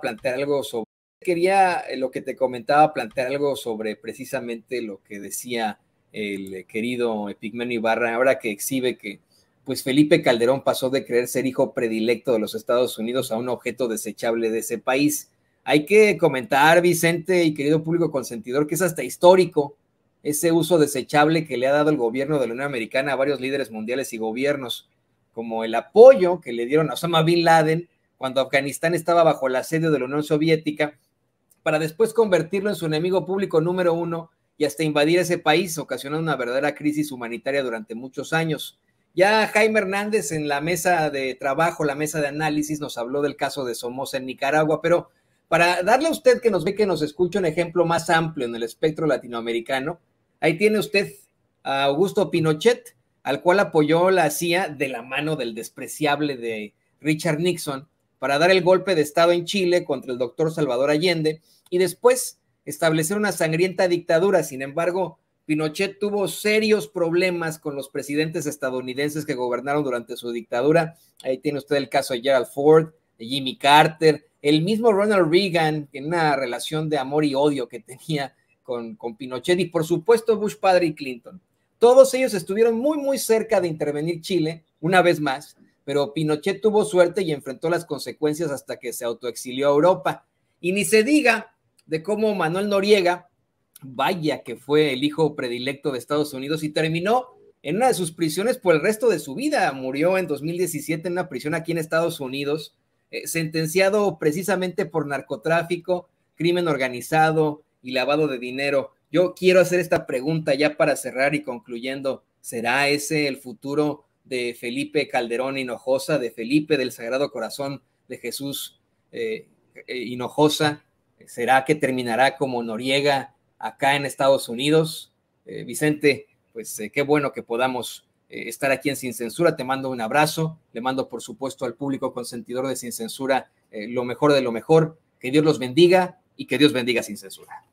plantear algo sobre, quería eh, lo que te comentaba, plantear algo sobre precisamente lo que decía el querido Epigmenio Ibarra, ahora que exhibe que pues Felipe Calderón pasó de creer ser hijo predilecto de los Estados Unidos a un objeto desechable de ese país. Hay que comentar, Vicente y querido público consentidor, que es hasta histórico ese uso desechable que le ha dado el gobierno de la Unión Americana a varios líderes mundiales y gobiernos, como el apoyo que le dieron a Osama Bin Laden cuando Afganistán estaba bajo el asedio de la Unión Soviética, para después convertirlo en su enemigo público número uno y hasta invadir ese país, ocasionando una verdadera crisis humanitaria durante muchos años. Ya Jaime Hernández en la mesa de trabajo, la mesa de análisis, nos habló del caso de Somoza en Nicaragua, pero para darle a usted que nos ve, que nos escucha un ejemplo más amplio en el espectro latinoamericano, ahí tiene usted a Augusto Pinochet, al cual apoyó la CIA de la mano del despreciable de Richard Nixon, para dar el golpe de Estado en Chile contra el doctor Salvador Allende y después establecer una sangrienta dictadura. Sin embargo, Pinochet tuvo serios problemas con los presidentes estadounidenses que gobernaron durante su dictadura. Ahí tiene usted el caso de Gerald Ford, de Jimmy Carter, el mismo Ronald Reagan, en una relación de amor y odio que tenía con, con Pinochet, y por supuesto Bush padre y Clinton. Todos ellos estuvieron muy, muy cerca de intervenir Chile, una vez más, pero Pinochet tuvo suerte y enfrentó las consecuencias hasta que se autoexilió a Europa. Y ni se diga de cómo Manuel Noriega, vaya que fue el hijo predilecto de Estados Unidos y terminó en una de sus prisiones por el resto de su vida. Murió en 2017 en una prisión aquí en Estados Unidos, eh, sentenciado precisamente por narcotráfico, crimen organizado y lavado de dinero. Yo quiero hacer esta pregunta ya para cerrar y concluyendo. ¿Será ese el futuro de Felipe Calderón Hinojosa, de Felipe del Sagrado Corazón de Jesús eh, eh, Hinojosa? ¿Será que terminará como Noriega acá en Estados Unidos? Eh, Vicente, pues qué bueno que podamos estar aquí en Sin Censura. Te mando un abrazo, le mando por supuesto al público consentidor de Sin Censura lo mejor de lo mejor. Que Dios los bendiga y que Dios bendiga Sin Censura.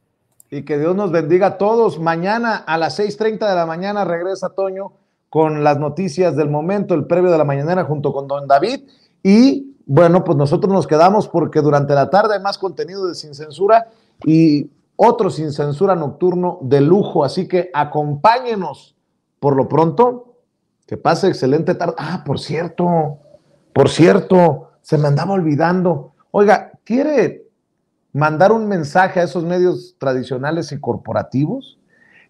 Y que Dios nos bendiga a todos. Mañana a las 6.30 de la mañana regresa Toño con las noticias del momento, el previo de la mañanera junto con don David. Y bueno, pues nosotros nos quedamos porque durante la tarde hay más contenido de Sin Censura y otro Sin Censura nocturno de lujo. Así que acompáñenos por lo pronto. Que pase excelente tarde. Ah, por cierto, por cierto, se me andaba olvidando. Oiga, ¿quiere mandar un mensaje a esos medios tradicionales y corporativos?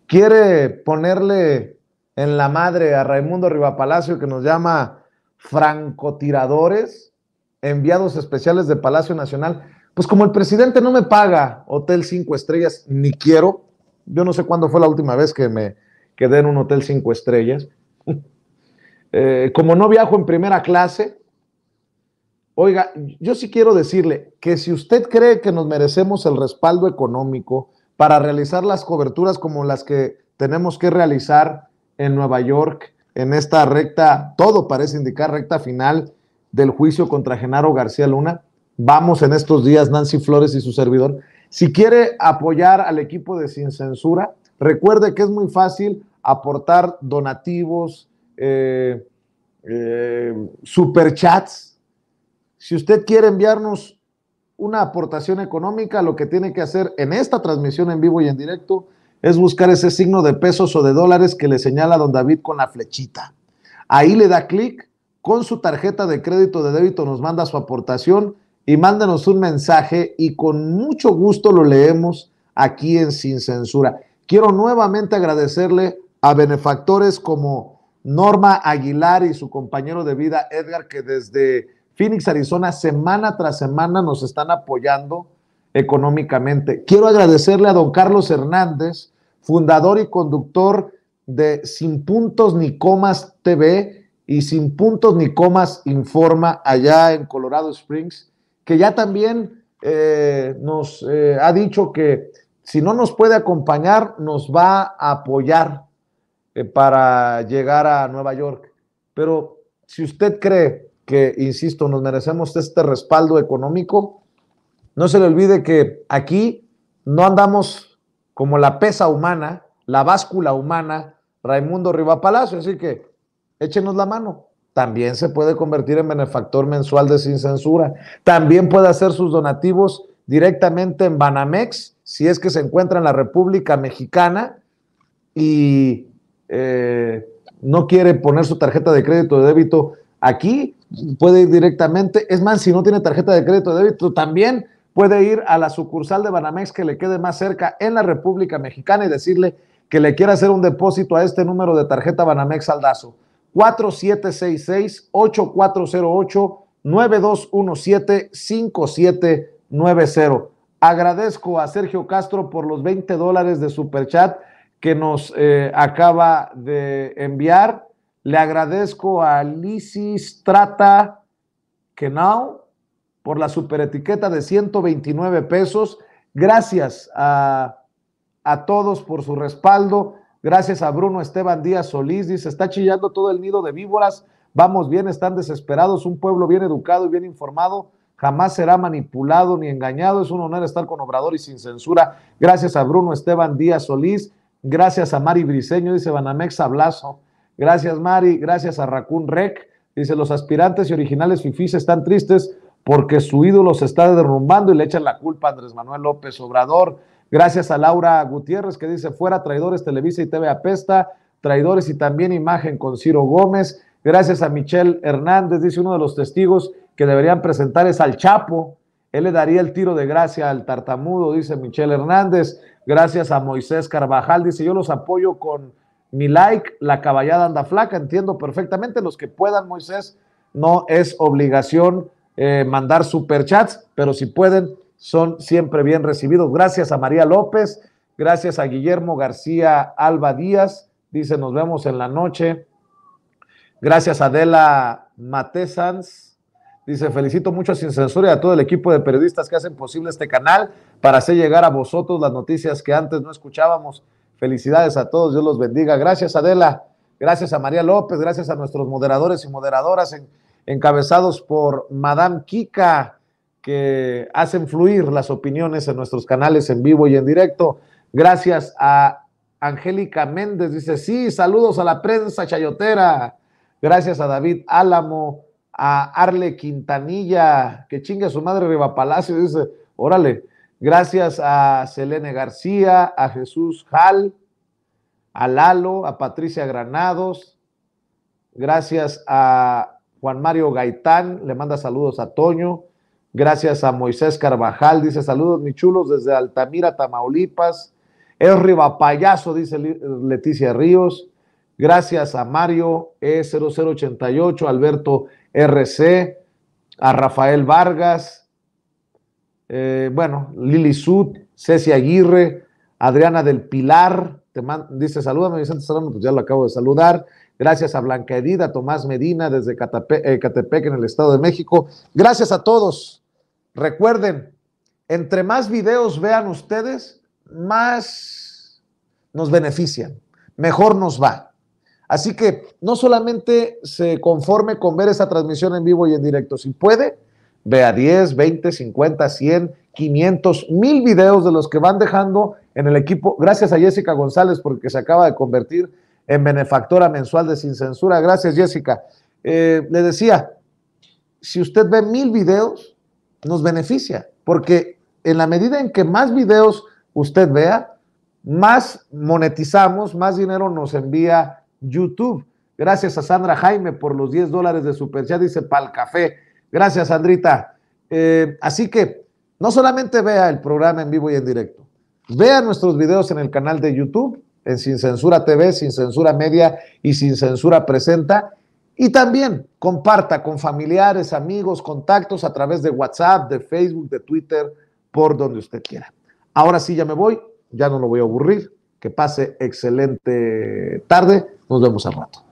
¿Quiere ponerle en la madre a Raimundo Rivapalacio que nos llama francotiradores, enviados especiales de Palacio Nacional. Pues como el presidente no me paga hotel cinco estrellas, ni quiero, yo no sé cuándo fue la última vez que me quedé en un hotel cinco estrellas. Eh, como no viajo en primera clase, oiga, yo sí quiero decirle que si usted cree que nos merecemos el respaldo económico para realizar las coberturas como las que tenemos que realizar en Nueva York en esta recta, todo parece indicar recta final del juicio contra Genaro García Luna. Vamos en estos días, Nancy Flores y su servidor. Si quiere apoyar al equipo de Sin Censura, recuerde que es muy fácil aportar donativos, eh, eh, superchats. Si usted quiere enviarnos una aportación económica, lo que tiene que hacer en esta transmisión en vivo y en directo es buscar ese signo de pesos o de dólares que le señala don David con la flechita. Ahí le da clic, con su tarjeta de crédito de débito nos manda su aportación y mándanos un mensaje y con mucho gusto lo leemos aquí en Sin Censura. Quiero nuevamente agradecerle a benefactores como Norma Aguilar y su compañero de vida Edgar, que desde Phoenix, Arizona, semana tras semana nos están apoyando económicamente. Quiero agradecerle a don Carlos Hernández, fundador y conductor de Sin Puntos ni Comas TV y Sin Puntos ni Comas Informa allá en Colorado Springs, que ya también eh, nos eh, ha dicho que si no nos puede acompañar, nos va a apoyar eh, para llegar a Nueva York. Pero si usted cree que, insisto, nos merecemos este respaldo económico, no se le olvide que aquí no andamos como la pesa humana, la báscula humana, Raimundo Riva Palacio. Así que échenos la mano. También se puede convertir en benefactor mensual de Sin Censura. También puede hacer sus donativos directamente en Banamex, si es que se encuentra en la República Mexicana y eh, no quiere poner su tarjeta de crédito de débito aquí, puede ir directamente. Es más, si no tiene tarjeta de crédito de débito, también puede ir a la sucursal de Banamex que le quede más cerca en la República Mexicana y decirle que le quiera hacer un depósito a este número de tarjeta Banamex Aldazo. 4766-8408-9217-5790. Agradezco a Sergio Castro por los 20 dólares de superchat que nos eh, acaba de enviar. Le agradezco a Lisis Trata Kenau por la superetiqueta de 129 pesos. Gracias a, todos por su respaldo. Gracias a Bruno Esteban Díaz Solís. Dice, está chillando todo el nido de víboras. Vamos bien, están desesperados. Un pueblo bien educado y bien informado jamás será manipulado ni engañado. Es un honor estar con Obrador y sin censura. Gracias a Bruno Esteban Díaz Solís. Gracias a Mari Briseño, dice Banamex Ablazo. Gracias, Mari. Gracias a Racún Rec. Dice, los aspirantes y originales fifís están tristes porque su ídolo se está derrumbando y le echan la culpa a Andrés Manuel López Obrador. Gracias a Laura Gutiérrez que dice fuera traidores Televisa y TV Apesta, traidores y también imagen con Ciro Gómez. Gracias a Michelle Hernández, dice uno de los testigos que deberían presentar es al Chapo. Él le daría el tiro de gracia al tartamudo, dice Michelle Hernández. Gracias a Moisés Carvajal, dice yo los apoyo con mi like, la caballada anda flaca, entiendo perfectamente los que puedan, Moisés, no es obligación eh, mandar superchats, pero si pueden, son siempre bien recibidos. Gracias a María López, gracias a Guillermo García Alba Díaz, dice nos vemos en la noche. Gracias a Adela Matesans, dice felicito mucho a Sin Censura y a todo el equipo de periodistas que hacen posible este canal para hacer llegar a vosotros las noticias que antes no escuchábamos. Felicidades a todos, Dios los bendiga. Gracias Adela, gracias a María López, gracias a nuestros moderadores y moderadoras en encabezados por Madame Kika, que hacen fluir las opiniones en nuestros canales en vivo y en directo. Gracias a Angélica Méndez, dice, sí, saludos a la prensa chayotera. Gracias a David Álamo, a Arle Quintanilla, que chinga su madre Riva Palacio, dice, órale. Gracias a Selene García, a Jesús Jal, a Lalo, a Patricia Granados. Gracias a Juan Mario Gaitán le manda saludos a Toño. Gracias a Moisés Carvajal, dice saludos, Michulos chulos, desde Altamira, Tamaulipas. Es Payaso, dice Leticia Ríos. Gracias a Mario E0088, Alberto RC, a Rafael Vargas, eh, bueno, Lili Sud, Ceci Aguirre, Adriana del Pilar, te dice saludame Vicente Serrano, pues ya lo acabo de saludar. Gracias a Blanca Edida, Tomás Medina desde eh, Catepec en el Estado de México. Gracias a todos. Recuerden, entre más videos vean ustedes, más nos benefician, mejor nos va. Así que no solamente se conforme con ver esa transmisión en vivo y en directo, si puede, vea 10, 20, 50, 100, 500, 1000 videos de los que van dejando en el equipo. Gracias a Jessica González porque se acaba de convertir en benefactora mensual de Sin Censura. Gracias, Jessica. Eh, le decía, si usted ve mil videos, nos beneficia, porque en la medida en que más videos usted vea, más monetizamos, más dinero nos envía YouTube. Gracias a Sandra Jaime por los 10 dólares de superchat, dice pal café. Gracias, Sandrita. Eh, así que no solamente vea el programa en vivo y en directo, vea nuestros videos en el canal de YouTube en Sin Censura TV, Sin Censura Media y Sin Censura Presenta. Y también comparta con familiares, amigos, contactos a través de WhatsApp, de Facebook, de Twitter, por donde usted quiera. Ahora sí ya me voy, ya no lo voy a aburrir. Que pase excelente tarde. Nos vemos al rato.